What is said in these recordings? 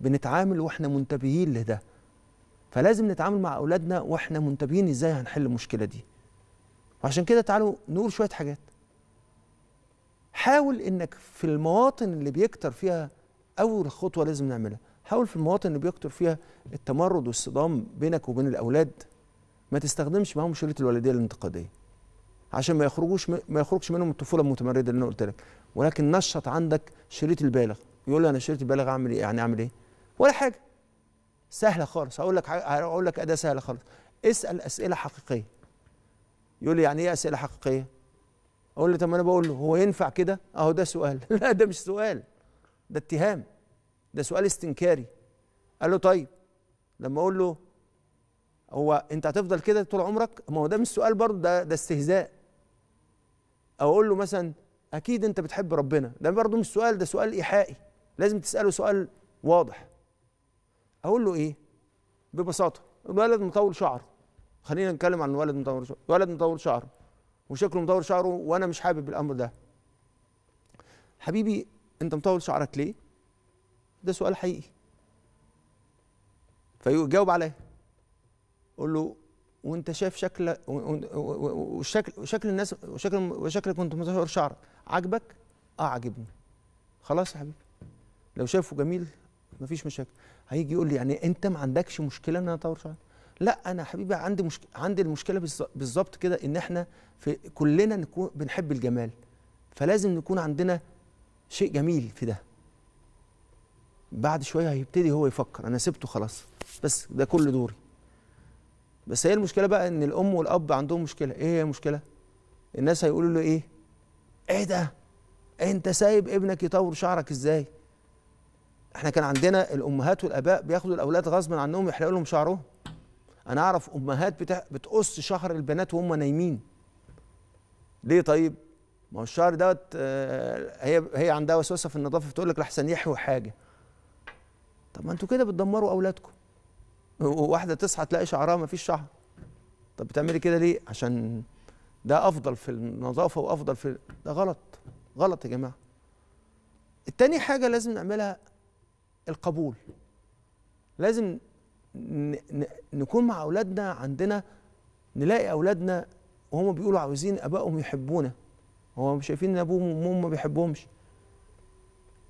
بنتعامل واحنا منتبهين لده فلازم نتعامل مع اولادنا واحنا منتبهين ازاي هنحل المشكله دي وعشان كده تعالوا نقول شويه حاجات حاول انك في المواطن اللي بيكتر فيها اول خطوه لازم نعملها حاول في المواطن اللي بيكتر فيها التمرد والصدام بينك وبين الاولاد ما تستخدمش معاهم شريط الوالديه الانتقاديه عشان ما يخرجوش ما يخرجش منهم الطفوله المتمرده اللي انا قلت لك ولكن نشط عندك شريط البالغ يقول لي انا شريط البالغ اعمل ايه يعني اعمل ايه ولا حاجه سهله خالص هقول لك هقول لك اداه سهله خالص اسال اسئله حقيقيه يقول لي يعني ايه اسئله حقيقيه اقول له طب انا بقول له هو ينفع كده اهو ده سؤال لا ده مش سؤال ده اتهام ده سؤال استنكاري قال له طيب لما اقول له هو انت هتفضل كده طول عمرك ما هو ده مش سؤال برضه ده ده استهزاء او اقول له مثلا اكيد انت بتحب ربنا ده برضه مش سؤال ده سؤال ايحائي لازم تساله سؤال واضح اقول له ايه ببساطه الولد مطول شعره خلينا نتكلم عن الولد مطول شعره الولد مطول شعره وشكله مطول شعره وانا مش حابب الامر ده حبيبي انت مطول شعرك ليه ده سؤال حقيقي فيجاوب عليا اقول له وانت شايف شكل وشكل وشكل الناس وشكل وشكلك وانت مطول شعرك عاجبك اه عاجبني خلاص يا حبيبي لو شايفه جميل مفيش مشاكل هيجي يقول لي يعني انت ما عندكش مشكله ان انا اطور شعري لا انا حبيبي عندي مشكله عندي المشكله بالظبط كده ان احنا في كلنا نكون بنحب الجمال فلازم نكون عندنا شيء جميل في ده بعد شويه هيبتدي هو يفكر انا سبته خلاص بس ده كل دوري بس هي المشكله بقى ان الام والاب عندهم مشكله ايه هي المشكله الناس هيقولوا له ايه ايه ده انت سايب ابنك يطور شعرك ازاي احنا كان عندنا الامهات والاباء بياخدوا الاولاد غصبا عنهم يحلقوا لهم شعرهم انا اعرف امهات بتقص شعر البنات وهم نايمين ليه طيب ما هو الشعر دوت آه، هي هي عندها وسوسه في النظافه فتقول لك لحسن يحوي حاجه طب ما انتوا كده بتدمروا اولادكم واحده تصحى تلاقي شعرها ما فيش شعر طب بتعملي كده ليه عشان ده افضل في النظافه وافضل في ده غلط غلط يا جماعه التاني حاجه لازم نعملها القبول لازم نكون مع أولادنا عندنا نلاقي أولادنا وهم بيقولوا عاوزين أبائهم يحبونا هم شايفين إن أبوهم وأمهم ما بيحبهمش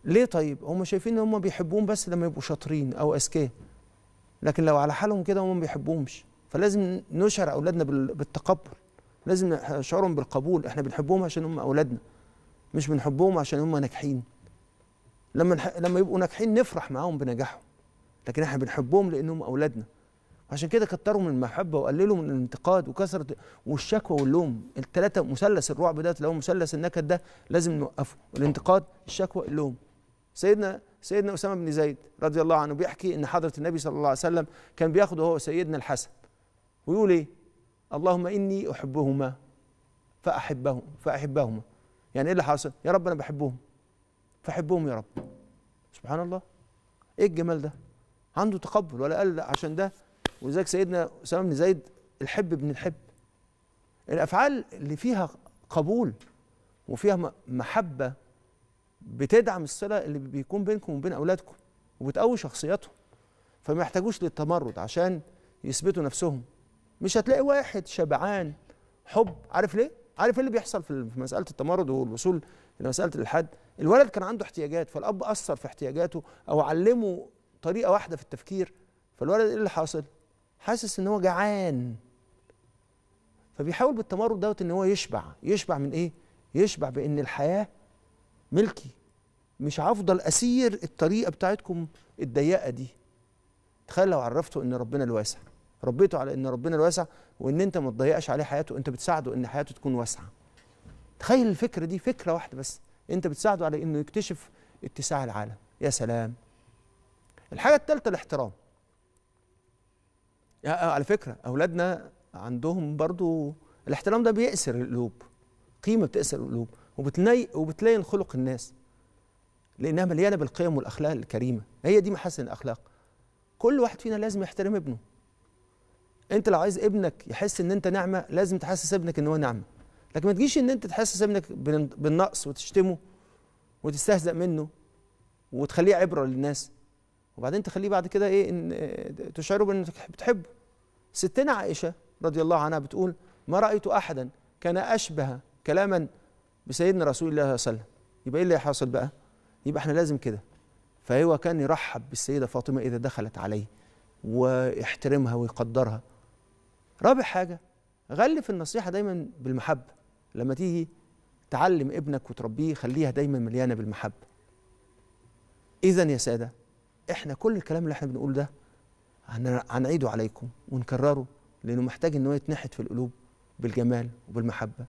ليه طيب هم شايفين إن هم بيحبوهم بس لما يبقوا شاطرين أو أذكياء لكن لو على حالهم كده هم ما بيحبوهمش فلازم نشعر أولادنا بالتقبل لازم نشعرهم بالقبول إحنا بنحبهم عشان هم أولادنا مش بنحبهم عشان هم ناجحين لما لما يبقوا ناجحين نفرح معاهم بنجاحهم لكن احنا بنحبهم لانهم اولادنا عشان كده كتروا من المحبه وقللوا من الانتقاد وكثره والشكوى واللوم الثلاثه مثلث الرعب ده لو مثلث النكد ده لازم نوقفه الانتقاد الشكوى اللوم سيدنا سيدنا اسامه بن زيد رضي الله عنه بيحكي ان حضره النبي صلى الله عليه وسلم كان بياخده هو سيدنا الحسن ويقول ايه اللهم اني احبهما فاحبهم فاحبهما يعني ايه اللي حاصل يا رب انا بحبهم فحبهم يا رب سبحان الله ايه الجمال ده عنده تقبل ولا قال عشان ده ولذلك سيدنا اسامه بن زيد الحب ابن الحب الافعال اللي فيها قبول وفيها محبه بتدعم الصله اللي بيكون بينكم وبين اولادكم وبتقوي شخصيتهم فما يحتاجوش للتمرد عشان يثبتوا نفسهم مش هتلاقي واحد شبعان حب عارف ليه عارف ايه اللي بيحصل في مساله التمرد والوصول لمساله الالحاد الولد كان عنده احتياجات فالاب اثر في احتياجاته او علمه طريقه واحده في التفكير فالولد ايه اللي حاصل حاسس ان هو جعان فبيحاول بالتمرد دوت ان هو يشبع يشبع من ايه يشبع بان الحياه ملكي مش هفضل اسير الطريقه بتاعتكم الضيقه دي تخيل لو عرفته ان ربنا الواسع ربيته على ان ربنا الواسع وان انت ما تضيقش عليه حياته انت بتساعده ان حياته تكون واسعه تخيل الفكره دي فكره واحده بس انت بتساعده على انه يكتشف اتساع العالم يا سلام الحاجه الثالثه الاحترام آه، على فكره اولادنا عندهم برضو الاحترام ده بيأسر القلوب قيمه بتأسر القلوب وبتلاقي وبتلين خلق الناس لانها مليانه بالقيم والاخلاق الكريمه هي دي محاسن الاخلاق كل واحد فينا لازم يحترم ابنه انت لو عايز ابنك يحس ان انت نعمه لازم تحسس ابنك ان هو نعمه لكن ما تجيش ان انت تحسس ابنك بالنقص وتشتمه وتستهزأ منه وتخليه عبره للناس وبعدين تخليه بعد كده ايه ان تشعره بانك بتحبه ستنا عائشه رضي الله عنها بتقول ما رايت احدا كان اشبه كلاما بسيدنا رسول الله صلى الله عليه وسلم يبقى ايه اللي حاصل بقى يبقى احنا لازم كده فهو كان يرحب بالسيده فاطمه اذا دخلت عليه ويحترمها ويقدرها رابع حاجه غلف النصيحه دايما بالمحبه لما تيجي تعلم ابنك وتربيه خليها دايما مليانه بالمحبه اذا يا ساده احنا كل الكلام اللي احنا بنقول ده هنعيده عليكم ونكرره لانه محتاج ان هو يتنحت في القلوب بالجمال وبالمحبه